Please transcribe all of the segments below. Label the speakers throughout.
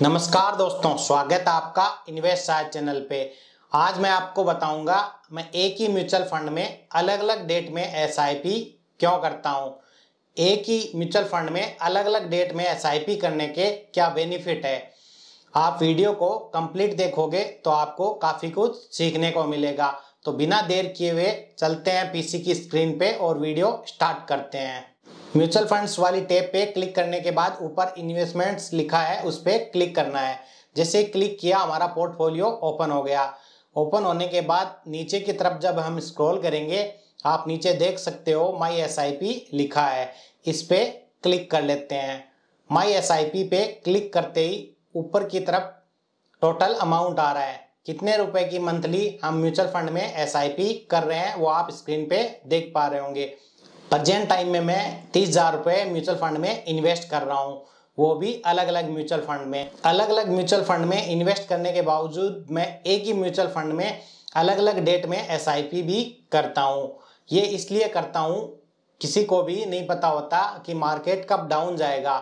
Speaker 1: नमस्कार दोस्तों स्वागत आपका इन्वेस्ट साइज चैनल पे आज मैं आपको बताऊंगा मैं एक ही म्यूचुअल फंड में अलग अलग डेट में एस क्यों करता हूँ एक ही म्यूचुअल फंड में अलग अलग डेट में एस करने के क्या बेनिफिट है आप वीडियो को कंप्लीट देखोगे तो आपको काफ़ी कुछ सीखने को मिलेगा तो बिना देर किए हुए चलते हैं पीसी की स्क्रीन पे और वीडियो स्टार्ट करते हैं म्यूचुअल फंड्स वाली टेप पे क्लिक करने के बाद ऊपर इन्वेस्टमेंट्स लिखा है उस पर क्लिक करना है जैसे क्लिक किया हमारा पोर्टफोलियो ओपन हो गया ओपन होने के बाद नीचे की तरफ जब हम स्क्रॉल करेंगे आप नीचे देख सकते हो माई एस लिखा है इस पर क्लिक कर लेते हैं माई एस पे क्लिक करते ही ऊपर की तरफ टोटल अमाउंट आ रहा है कितने रुपए की मंथली हम म्यूचुअल फंड में एस कर रहे हैं वो आप स्क्रीन पे देख पा रहे होंगे प्रजेंट टाइम में मैं तीस हज़ार रुपये म्यूचुअल फंड में इन्वेस्ट कर रहा हूँ वो भी अलग अलग म्यूचुअल फंड में अलग अलग म्यूचुअल फंड में इन्वेस्ट करने के बावजूद मैं एक ही म्यूचुअल फंड में अलग अलग डेट में एस भी करता हूँ ये इसलिए करता हूँ किसी को भी नहीं पता होता कि मार्केट कब डाउन जाएगा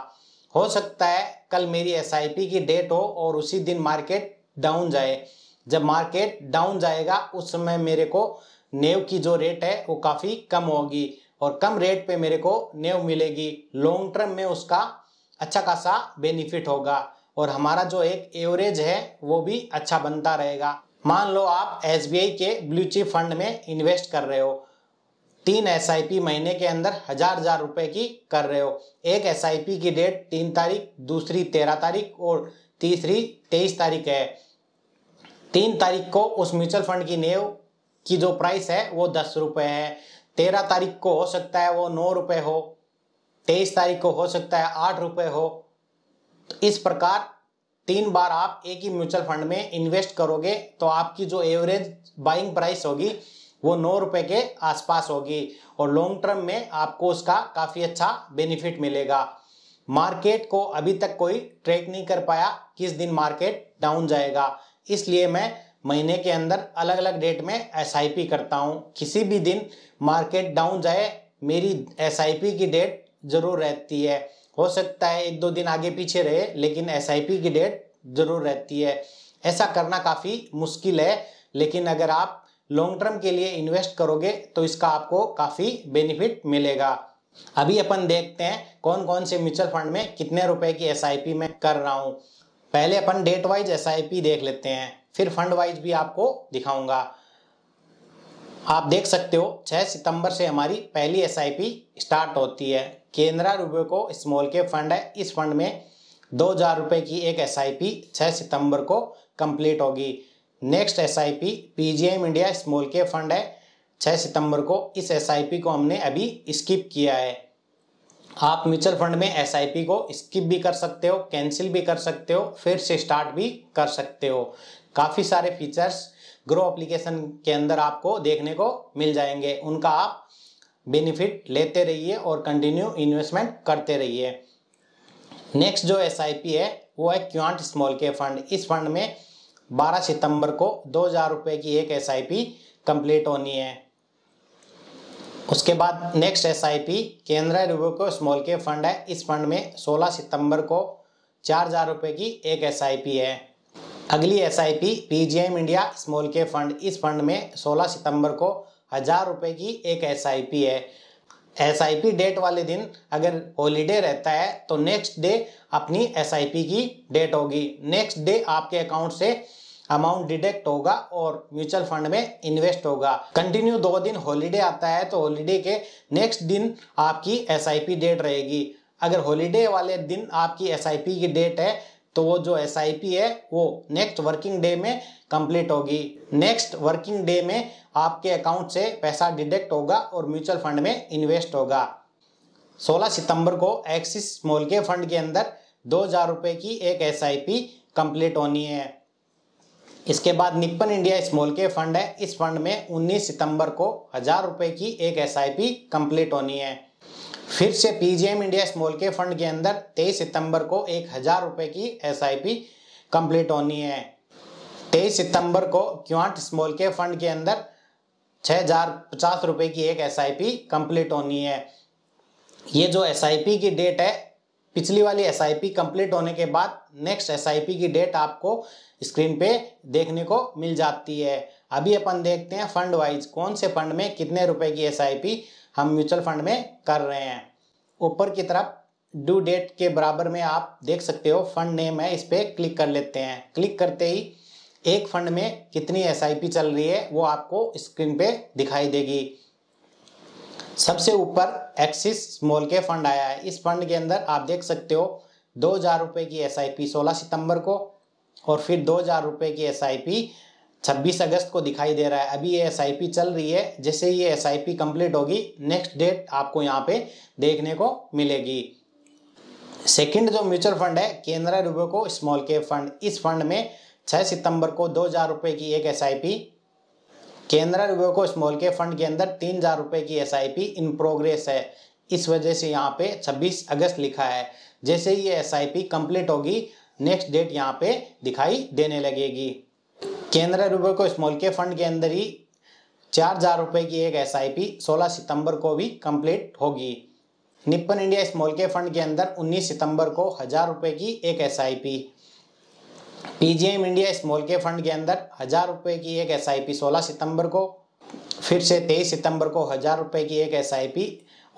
Speaker 1: हो सकता है कल मेरी एस की डेट हो और उसी दिन मार्केट डाउन जाए जब मार्केट डाउन जाएगा उस समय मेरे को नेव की जो रेट है वो काफ़ी कम होगी और कम रेट पे मेरे को नेव मिलेगी लॉन्ग टर्म में उसका अच्छा खासा बेनिफिट होगा और हमारा जो एक एवरेज है वो भी अच्छा बनता रहेगा मान लो आप एस के ब्लू चिप फंड में इन्वेस्ट कर रहे हो तीन एस महीने के अंदर हजार हजार रुपए की कर रहे हो एक एस की डेट तीन तारीख दूसरी तेरह तारीख और तीसरी तेईस तारीख है तीन तारीख को उस म्यूचुअल फंड की नेव की जो प्राइस है वो दस रुपए है तेरह तारीख को हो सकता है वो नौ रुपए हो तेईस तारीख को हो सकता है आठ रुपए हो तो इस प्रकार तीन बार आप एक ही म्यूचुअल फंड में इन्वेस्ट करोगे तो आपकी जो एवरेज बाइंग प्राइस होगी वो नौ रुपए के आसपास होगी और लॉन्ग टर्म में आपको उसका काफ़ी अच्छा बेनिफिट मिलेगा मार्केट को अभी तक कोई ट्रैक नहीं कर पाया किस दिन मार्केट डाउन जाएगा इसलिए मैं महीने के अंदर अलग अलग डेट में एस करता हूँ किसी भी दिन मार्केट डाउन जाए मेरी एस की डेट ज़रूर रहती है हो सकता है एक दो दिन आगे पीछे रहे लेकिन एस की डेट ज़रूर रहती है ऐसा करना काफ़ी मुश्किल है लेकिन अगर आप लॉन्ग टर्म के लिए इन्वेस्ट करोगे तो इसका आपको काफ़ी बेनिफिट मिलेगा अभी अपन देखते हैं कौन कौन से म्यूचुअल फंड में कितने रुपए की एस में कर रहा हूँ पहले अपन डेट वाइज एस देख लेते हैं फिर फंड वाइज भी आपको दिखाऊंगा आप देख सकते हो 6 सितंबर से हमारी पहली एस स्टार्ट होती है केंद्रा रुपये को स्मॉल के फंड है इस फंड में दो हज़ार रुपये की एक एस आई पी छः सितंबर को कंप्लीट होगी next S I P P G M India small के फंड है छः सितंबर को इस एस आई पी को हमने अभी स्किप किया है आप म्यूचुअल फंड में एस को स्किप भी कर सकते हो कैंसिल भी कर सकते हो फिर से स्टार्ट भी कर सकते हो काफ़ी सारे फीचर्स ग्रो एप्लीकेशन के अंदर आपको देखने को मिल जाएंगे उनका आप बेनिफिट लेते रहिए और कंटिन्यू इन्वेस्टमेंट करते रहिए नेक्स्ट जो एस है वो है क्यूंट स्मॉल के फंड इस फंड में 12 सितंबर को दो हज़ार रुपये की एक एस कंप्लीट होनी है उसके बाद नेक्स्ट एस आई पी केंद्र को स्मॉल के फंड है इस फंड में 16 सितंबर को चार हज़ार रुपये की एक एस आई पी है अगली S I P P G M India small के फंड इस फंड में 16 सितंबर को हज़ार रुपये की एक एस आई पी है एस आई पी डेट वाले दिन अगर हॉलीडे रहता है तो नेक्स्ट डे अपनी एस आई पी की डेट होगी नेक्स्ट डे आपके अकाउंट से अमाउंट डिडक्ट होगा और म्यूचुअल फंड में इन्वेस्ट होगा कंटिन्यू दो दिन हॉलीडे आता है तो हॉलीडे के नेक्स्ट दिन आपकी एस डेट रहेगी अगर हॉलीडे वाले दिन आपकी एस की डेट है तो वो जो एस है वो नेक्स्ट वर्किंग डे में कंप्लीट होगी नेक्स्ट वर्किंग डे में आपके अकाउंट से पैसा डिडक्ट होगा और म्यूचुअल फंड में इन्वेस्ट होगा 16 सितंबर को एक्सिस मोल के फंड के अंदर दो हज़ार रुपए की एक एस कंप्लीट होनी है इसके बाद निप्पन इंडिया स्मॉल के फंड है इस फंड में 19 सितंबर को हज़ार रुपए की एक एस आई कंप्लीट होनी है फिर से पीजीएम इंडिया स्मॉल के फंड के अंदर 23 सितंबर को एक हज़ार रुपए की एस आई कंप्लीट होनी है 23 सितंबर को क्यूंट स्मॉल के फंड के अंदर छह हज़ार पचास रुपए की एक एस आई कंप्लीट होनी है ये जो एस की डेट है पिछली वाली एस आई पी कंप्लीट होने के बाद नेक्स्ट एस आई पी की डेट आपको स्क्रीन पे देखने को मिल जाती है अभी अपन देखते हैं फंड वाइज कौन से फंड में कितने रुपए की एस आई पी हम म्यूचुअल फंड में कर रहे हैं ऊपर की तरफ ड्यू डेट के बराबर में आप देख सकते हो फंड नेम है इस पर क्लिक कर लेते हैं क्लिक करते ही एक फंड में कितनी एस चल रही है वो आपको स्क्रीन पे दिखाई देगी सबसे ऊपर एक्सिस स्मॉल के फंड आया है इस फंड के अंदर आप देख सकते हो दो हज़ार रुपये की एस आई पी सोलह सितंबर को और फिर दो हज़ार रुपये की एस आई पी छब्बीस अगस्त को दिखाई दे रहा है अभी ये एस आई पी चल रही है जैसे ये एस आई पी कंप्लीट होगी नेक्स्ट डेट आपको यहाँ पे देखने को मिलेगी सेकेंड जो म्यूचुअल फंड है केंद्र रुपये को स्मॉल के फंड इस फंड में छह सितंबर को दो हज़ार रुपये की एक एस आई पी केंद्र को स्मॉल के फंड के अंदर तीन हजार रुपए की एस इन प्रोग्रेस है इस वजह से यहाँ पे 26 अगस्त लिखा है जैसे ही ये एस कंप्लीट होगी नेक्स्ट डेट यहाँ पे दिखाई देने लगेगी केंद्र रुपये को स्मॉल के फंड के अंदर ही चार हजार रुपए की एक एस आई पी सोलह सितंबर को भी कंप्लीट होगी निप्पन इंडिया स्मॉल के फंड के अंदर 19 सितंबर को हजार रुपए की एक S I P PGM India small के फंड के अंदर हज़ार रुपए की एक एस आई पी सोलह सितंबर को फिर से तेईस सितंबर को हज़ार रुपए की एक एस आई पी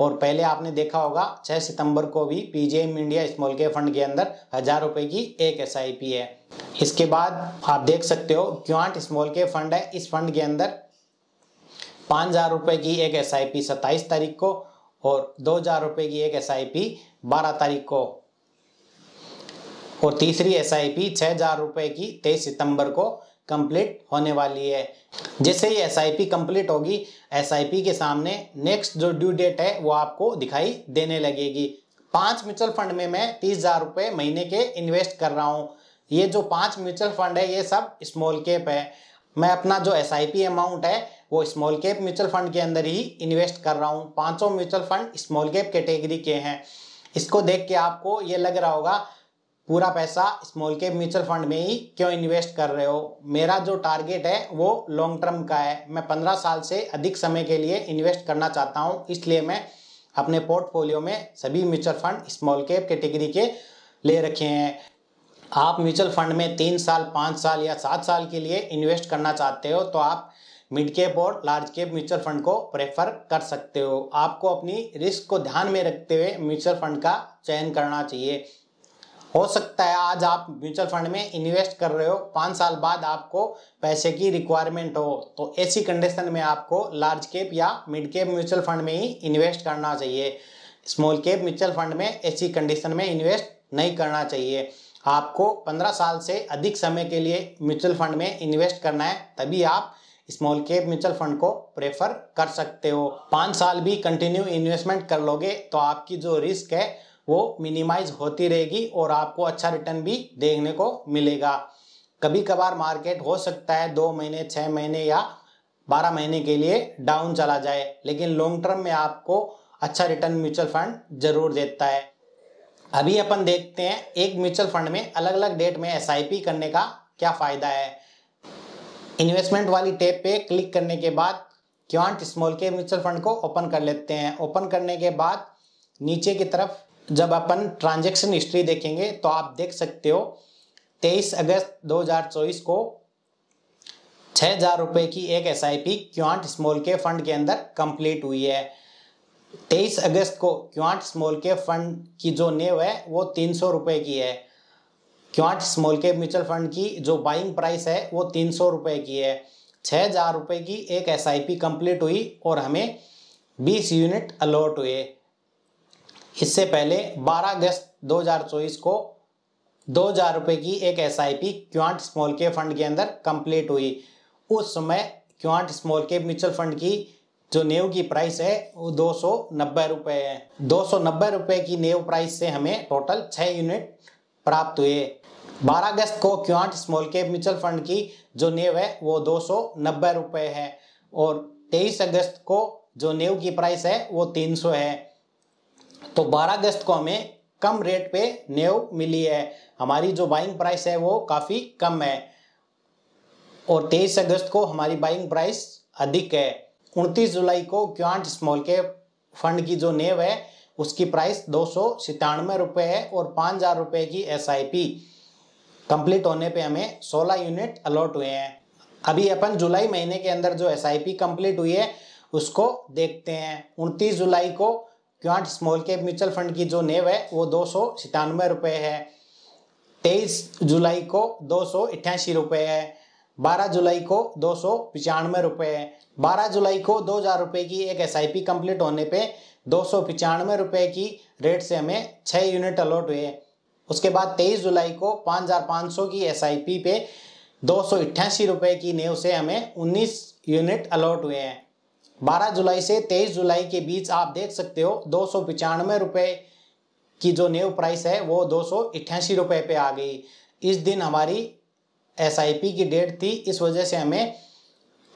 Speaker 1: और पहले आपने देखा होगा छः सितंबर को भी पीजीएम इंडिया स्मॉल के फंड के अंदर हज़ार रुपए की एक एस आई पी है इसके बाद आप देख सकते हो क्वांट स्मॉल के फंड है इस फंड के अंदर पाँच हज़ार रुपये की एक एस आई पी सत्ताईस तारीख को और दो हज़ार रुपये की एक एस आई पी बारह तारीख को और तीसरी एस आई पी छः हज़ार रुपये की तेईस सितंबर को कंप्लीट होने वाली है जैसे ही एस आई पी कंप्लीट होगी एस आई पी के सामने नेक्स्ट जो ड्यू डेट है वो आपको दिखाई देने लगेगी पांच म्यूचुअल फंड में मैं तीस हज़ार रुपये महीने के इन्वेस्ट कर रहा हूँ ये जो पांच म्यूचुअल फंड है ये सब स्मॉल कैप है मैं अपना जो एस आई पी अमाउंट है वो स्मॉल कैप म्यूचुअल फंड के अंदर ही इन्वेस्ट कर रहा हूँ पांचों mutual fund small cap category के हैं इसको देख के आपको ये लग रहा होगा पूरा पैसा स्मॉल कैप म्यूचुअल फंड में ही क्यों इन्वेस्ट कर रहे हो मेरा जो टारगेट है वो लॉन्ग टर्म का है मैं पंद्रह साल से अधिक समय के लिए इन्वेस्ट करना चाहता हूँ इसलिए मैं अपने पोर्टफोलियो में सभी mutual fund small cap category के, के ले रखे हैं आप म्यूचुअल फंड में तीन साल पाँच साल या सात साल के लिए इन्वेस्ट करना चाहते हो तो आप मिड कैप और लार्ज कैप म्यूचुअल फंड को प्रेफर कर सकते हो आपको अपनी रिस्क को ध्यान में रखते हुए म्यूचुअल फंड का चयन करना चाहिए हो सकता है आज आप म्यूचुअल फंड में इन्वेस्ट कर रहे हो पाँच साल बाद आपको पैसे की रिक्वायरमेंट हो तो ऐसी कंडीशन में आपको लार्ज कैप या मिड कैप म्यूचुअल फंड में ही इन्वेस्ट करना चाहिए स्मॉल कैप म्यूचुअल फंड में ऐसी कंडीशन में इन्वेस्ट नहीं करना चाहिए आपको पंद्रह साल से अधिक समय के लिए म्यूचुअल फंड में इन्वेस्ट करना है तभी आप स्मॉल कैप म्यूचुअल फंड को प्रेफर कर सकते हो पाँच साल भी कंटिन्यू इन्वेस्टमेंट कर लोगे तो आपकी जो रिस्क है वो मिनिमाइज होती रहेगी और आपको अच्छा रिटर्न भी देखने को मिलेगा कभी कभार मार्केट हो सकता है दो महीने छः महीने या बारह महीने के लिए डाउन चला जाए लेकिन लॉन्ग टर्म में आपको अच्छा रिटर्न म्यूचुअल फंड जरूर देता है अभी अपन देखते हैं एक म्यूचुअल फंड में अलग अलग डेट में एस करने का क्या फ़ायदा है इन्वेस्टमेंट वाली टेप पे क्लिक करने के बाद क्यूंट स्मॉल के म्यूचुअल फंड को ओपन कर लेते हैं ओपन करने के बाद नीचे की तरफ जब अपन ट्रांजैक्शन हिस्ट्री देखेंगे तो आप देख सकते हो 23 अगस्त 2024 को छः हजार रुपये की एक S I P quant small के फंड के अंदर कंप्लीट हुई है 23 अगस्त को क्वांट स्मॉल के फंड की जो नेव है वो तीन सौ रुपये की है क्यूंट स्मॉल के म्यूचुअल फंड की जो बाइंग प्राइस है वो तीन सौ रुपये की है छः हजार रुपये की एक एस आई पी कंप्लीट हुई और हमें बीस यूनिट अलॉट हुए इससे पहले 12 अगस्त 2024 को दो हजार रुपये की एक S I P quant small के फंड के अंदर कंप्लीट हुई उस समय क्यूंट स्मॉल के म्यूचुअल फंड की जो नेव की प्राइस है वो दो सौ नब्बे रुपये है दो सौ नब्बे रुपये की नेव प्राइस से हमें टोटल छः यूनिट प्राप्त हुए 12 अगस्त को क्यूंट स्मॉल के म्यूचुअल फंड की जो नेव है वो दो सौ नब्बे रुपये है और 23 अगस्त को जो नेव की प्राइस है वो सौ है तो 12 अगस्त को हमें कम रेट पे नेव मिली है हमारी जो बाइंग प्राइस है वो काफ़ी कम है और 23 अगस्त को हमारी बाइंग प्राइस अधिक है 29 जुलाई को क्वांट स्मॉल के फंड की जो नेव है उसकी प्राइस दो सौ सितानवे है और पाँच हज़ार की एस आई पी कंप्लीट होने पे हमें 16 यूनिट अलॉट हुए हैं अभी अपन जुलाई महीने के अंदर जो एस आई पी कंप्लीट हुई है उसको देखते हैं उनतीस जुलाई को quant small cap mutual fund की जो नेव है वो दो सौ सितानवे रुपये है तेईस जुलाई को दो सौ अट्ठासी रुपये है बारह जुलाई को दो सौ पचानवे रुपये है बारह जुलाई को दो हज़ार रुपये की एक एस आई पी कम्प्लीट होने पे दो सौ पचानवे रुपये की रेट से हमें छः यूनिट अलॉट हुए उसके बाद तेईस जुलाई को पाँच हज़ार पाँच सौ की एस आई पी पे दो सौ अट्ठासी रुपये की नेव से हमें उन्नीस यूनिट अलॉट हुए हैं 12 जुलाई से 23 जुलाई के बीच आप देख सकते हो दो सौ की जो न्यू प्राइस है वो दो सौ पे आ गई इस दिन हमारी एस की डेट थी इस वजह से हमें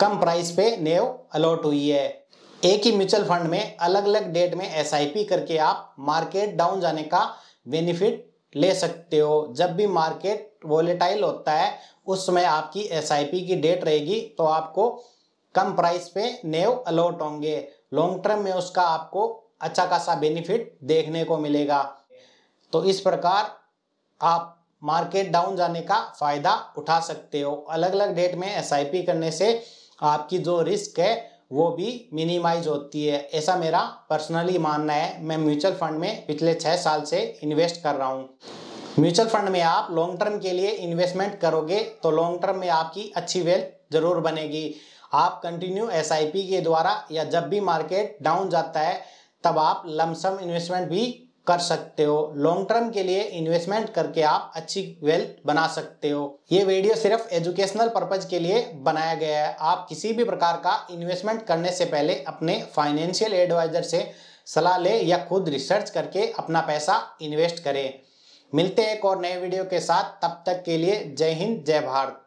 Speaker 1: कम प्राइस पे नेव अलॉट हुई है एक ही म्यूचुअल फंड में अलग अलग डेट में एस करके आप मार्केट डाउन जाने का बेनिफिट ले सकते हो जब भी मार्केट वोलेटाइल होता है उस समय आपकी एस की डेट रहेगी तो आपको कम प्राइस पे नेव अलॉट होंगे लॉन्ग टर्म में उसका आपको अच्छा खासा बेनिफिट देखने को मिलेगा तो इस प्रकार आप मार्केट डाउन जाने का फायदा उठा सकते हो अलग अलग डेट में एस करने से आपकी जो रिस्क है वो भी मिनिमाइज होती है ऐसा मेरा पर्सनली मानना है मैं म्यूचुअल फंड में पिछले छः साल से इन्वेस्ट कर रहा हूँ म्यूचुअल फंड में आप लॉन्ग टर्म के लिए इन्वेस्टमेंट करोगे तो लॉन्ग टर्म में आपकी अच्छी वेल्थ जरूर बनेगी आप कंटिन्यू एस के द्वारा या जब भी मार्केट डाउन जाता है तब आप लमसम इन्वेस्टमेंट भी कर सकते हो लॉन्ग टर्म के लिए इन्वेस्टमेंट करके आप अच्छी वेल्थ बना सकते हो ये वीडियो सिर्फ एजुकेशनल पर्पज के लिए बनाया गया है आप किसी भी प्रकार का इन्वेस्टमेंट करने से पहले अपने फाइनेंशियल एडवाइजर से सलाह ले या खुद रिसर्च करके अपना पैसा इन्वेस्ट करें मिलते हैं एक और नए वीडियो के साथ तब तक के लिए जय हिंद जय भारत